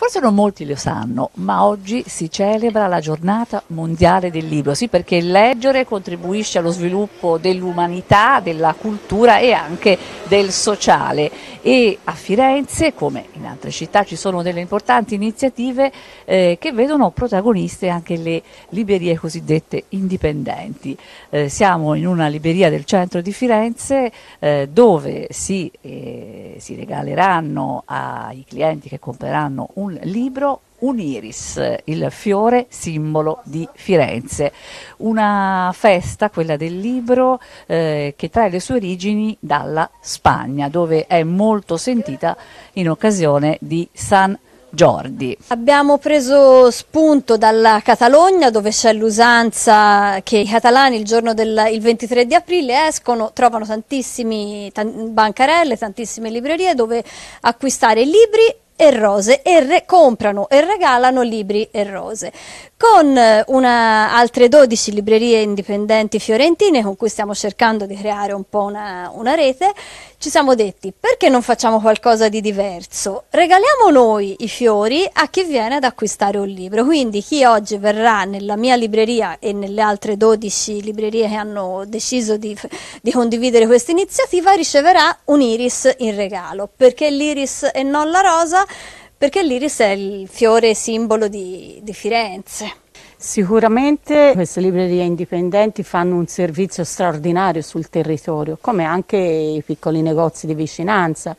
Forse non molti lo sanno, ma oggi si celebra la giornata mondiale del libro, sì perché leggere contribuisce allo sviluppo dell'umanità, della cultura e anche del sociale e a Firenze, come in altre città, ci sono delle importanti iniziative eh, che vedono protagoniste anche le librerie cosiddette indipendenti. Eh, siamo in una libreria del centro di Firenze eh, dove si, eh, si regaleranno ai clienti che compreranno un un libro Uniris, il fiore simbolo di Firenze, una festa, quella del libro, eh, che trae le sue origini dalla Spagna, dove è molto sentita in occasione di San Giordi. Abbiamo preso spunto dalla Catalogna dove c'è l'usanza che i catalani il giorno del il 23 di aprile escono, trovano tantissime tan bancarelle, tantissime librerie dove acquistare libri e rose e re, comprano e regalano libri e rose. Con eh, una, altre 12 librerie indipendenti fiorentine con cui stiamo cercando di creare un po' una, una rete, ci siamo detti perché non facciamo qualcosa di diverso? Regaliamo noi i fiori a chi viene ad acquistare un libro, quindi chi oggi verrà nella mia libreria e nelle altre 12 librerie che hanno deciso di, di condividere questa iniziativa riceverà un iris in regalo, perché l'iris e non la rosa perché l'iris è il fiore simbolo di, di Firenze. Sicuramente queste librerie indipendenti fanno un servizio straordinario sul territorio, come anche i piccoli negozi di vicinanza,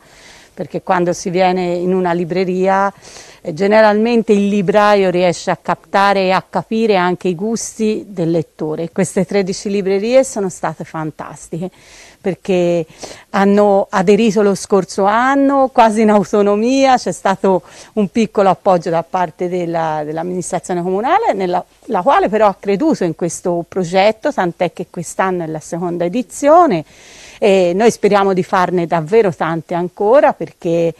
perché quando si viene in una libreria eh, generalmente il libraio riesce a captare e a capire anche i gusti del lettore. Queste 13 librerie sono state fantastiche perché hanno aderito lo scorso anno quasi in autonomia, c'è stato un piccolo appoggio da parte della, dell'amministrazione comunale, nella, la quale però ha creduto in questo progetto, tant'è che quest'anno è la seconda edizione e noi speriamo di farne davvero tante ancora perché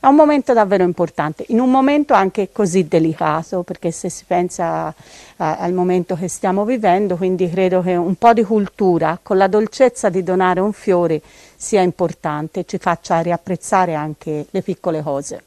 è un momento davvero importante. In un momento momento anche così delicato, perché se si pensa a, al momento che stiamo vivendo, quindi credo che un po' di cultura con la dolcezza di donare un fiore sia importante, ci faccia riapprezzare anche le piccole cose.